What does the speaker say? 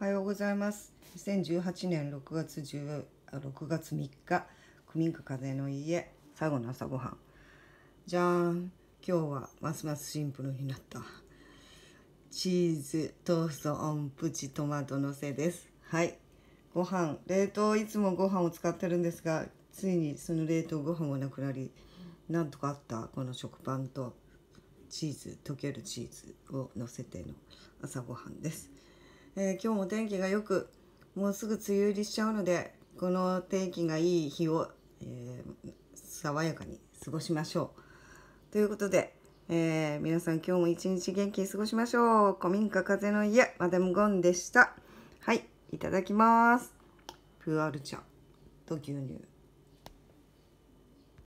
おはようございます2018年6月1 6月3日古民家風の家最後の朝ごはんじゃーん今日はますますシンプルになったチーズトーストオンプチトマトのせですはいご飯冷凍いつもご飯を使ってるんですがついにその冷凍ご飯がなくなりなんとかあったこの食パンとチーズ溶けるチーズをのせての朝ごはんです。えー、今日も天気が良くもうすぐ梅雨入りしちゃうのでこの天気がいい日を、えー、爽やかに過ごしましょう。ということで、えー、皆さん今日も一日元気に過ごしましょう。古民家風の家、マダムゴンでした。はい、いただきます。プーアル茶と牛乳。